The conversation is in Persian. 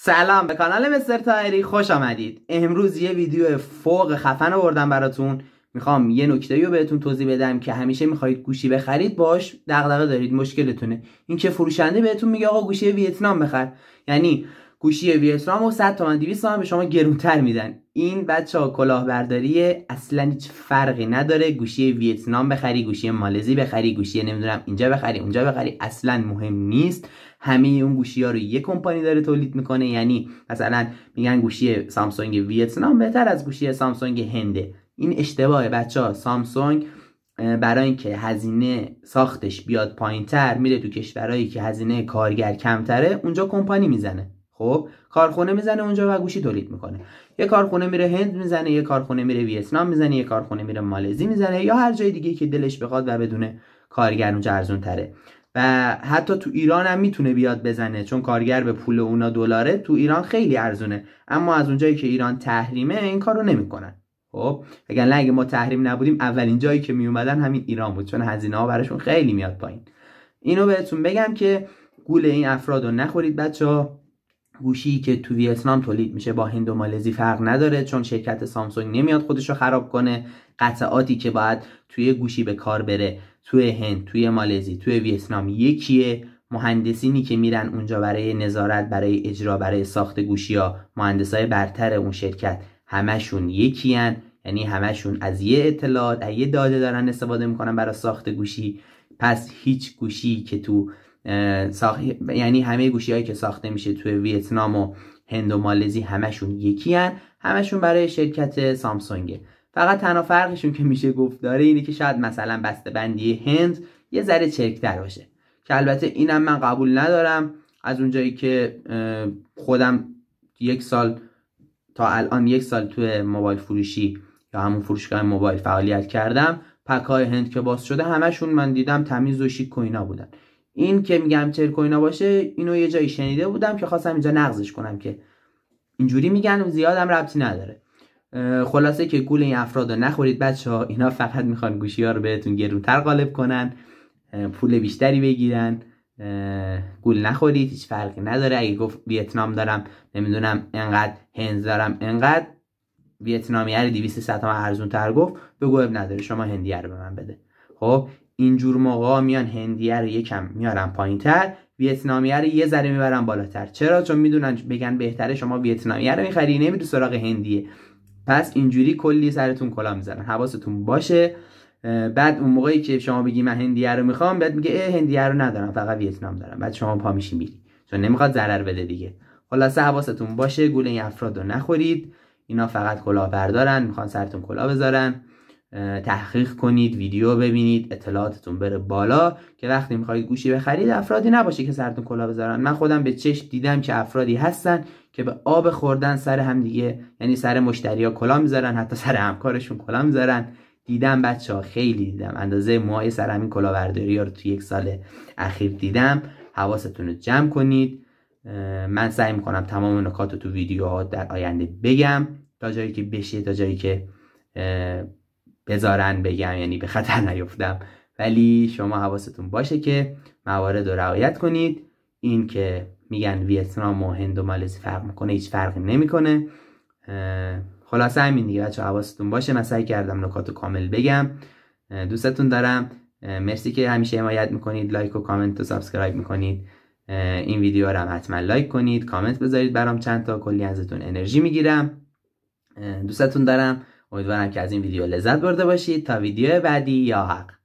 سلام به کانال مستر تایری خوش آمدید امروز یه ویدیو فوق خفن آوردم براتون میخوام یه نکته رو بهتون توضیح بدم که همیشه میخواید گوشی بخرید باش دغدغه دارید مشکلتونه اینکه فروشنده بهتون میگه آقا گوشی ویتنام بخر یعنی گوشی ویتنام و 100 تومن 200 تومن به شما گرونتر میدن این بچه ها کلاهبرداری اصلا هیچ فرقی نداره گوشی ویتنام بخری گوشی مالزی بخری گوشی نمیدونم اینجا بخری اونجا بخری اصلا مهم نیست همه اون گوشی ها رو یه کمپانی داره تولید میکنه یعنی مثلا میگن گوشی سامسونگ ویتنام بهتر از گوشی سامسونگ هنده این اشتباه بچه ها سامسونگ برای اینکه هزینه ساختش بیاد تر میره تو کشورهایی که هزینه کارگر کمتره اونجا کمپانی میزنه خب کارخونه میزنه اونجا و گوشی تولید میکنه یه کارخونه میره هند میزنه یه کارخونه میره ویتنام میزنه یه کارخونه میره مالزی میزنه یا هر جای دیگه که دلش بخواد و بدونه کارگر اونجا ارزون تره و حتی تو ایران هم میتونه بیاد بزنه چون کارگر به پول اونا دلاره تو ایران خیلی ارزونه اما از اونجایی که ایران تحریمه این کارو نمیکنن خب اگر لگه ما تحریم نبودیم اولین جایی که میومدن همین ایران بود چون هزینه ها براشون خیلی میاد پایین اینو بهتون بگم که گول این افراد رو نخورید بچه گوشی که تو ویتنام تولید میشه با هند و مالزی فرق نداره چون شرکت سامسونگ نمیاد خودش رو خراب کنه قطعاتی که باید توی گوشی به کار بره توی هند توی مالزی توی ویتنام یکیه مهندسینی که میرن اونجا برای نظارت برای اجرا برای ساخت گوشی ها مهندسای برتر اون شرکت همشون یکیان یعنی همشون از یه اطلاعات از یه داده دارن استفاده میکنن برای ساخت گوشی پس هیچ گوشی که تو ساخ... یعنی همه گوشی هایی که ساخته میشه توی ویتنام و هند و مالزی همشون یکی هن. همشون برای شرکت سامسونگه فقط تنها فرقشون که میشه گفت داره اینه که شاید مثلا بسته بندی هند یه ذره چرکتر باشه که البته اینم من قبول ندارم از اونجایی که خودم یک سال تا الان یک سال توی موبایل فروشی یا همون فروشگاه موبایل فعالیت کردم پک های هند که باز شده همشون من دیدم تمیز و شیک و اینا بودن این که میگم چرک اینا باشه اینو یه جایی شنیده بودم که خواستم اینجا نقضش کنم که اینجوری میگن زیادم ربطی نداره خلاصه که گول این افراد رو نخورید بچه ها اینا فقط میخوان گوشی ها رو بهتون گرونتر قالب کنن پول بیشتری بگیرن گول نخورید هیچ فرقی نداره اگه گفت ویتنام دارم نمیدونم انقدر هند دارم انقدر ویتنامی هر 200 ساعت ارزون تر گفت بگو نداره شما هندی رو به من بده خب اینجور موقع میان هندیه رو یکم میارن پایین تر ویتنامیه رو یه ذره میبرن بالاتر چرا چون میدونن بگن بهتره شما ویتنامیه رو میخری نمیری سراغ هندیه پس اینجوری کلی سرتون کلا میزنن حواستون باشه بعد اون موقعی که شما بگی من هندیه رو میخوام بعد میگه هندیه رو ندارم فقط ویتنام دارم بعد شما پا میشی میری چون نمیخواد ضرر بده دیگه خلاصه حواستون باشه گول این افراد رو نخورید اینا فقط کلاه بردارن میخوان سرتون کلاه بذارن تحقیق کنید ویدیو ببینید اطلاعاتتون بره بالا که وقتی میخواید گوشی بخرید افرادی نباشه که سرتون کلا بذارن من خودم به چشم دیدم که افرادی هستن که به آب خوردن سر هم دیگه یعنی سر مشتری ها کلا میذارن حتی سر همکارشون کلا میذارن دیدم بچه ها خیلی دیدم اندازه موهای سر همین کلاهبرداری ها رو تو یک سال اخیر دیدم حواستون رو جمع کنید من سعی میکنم تمام نکات رو تو ویدیوها در آینده بگم تا جایی که بشه تا جایی که بذارن بگم یعنی به خطر نیفتم ولی شما حواستون باشه که موارد رو رعایت کنید این که میگن ویتنام و هند و مالزی فرق میکنه هیچ فرقی نمیکنه خلاصه همین دیگه بچه حواستون باشه من سعی کردم نکات کامل بگم دوستتون دارم مرسی که همیشه حمایت میکنید لایک و کامنت و سابسکرایب میکنید این ویدیو رو هم حتما لایک کنید کامنت بذارید برام چند تا کلی ازتون انرژی میگیرم دوستتون دارم امیدوارم که از این ویدیو لذت برده باشید تا ویدیو بعدی یا حق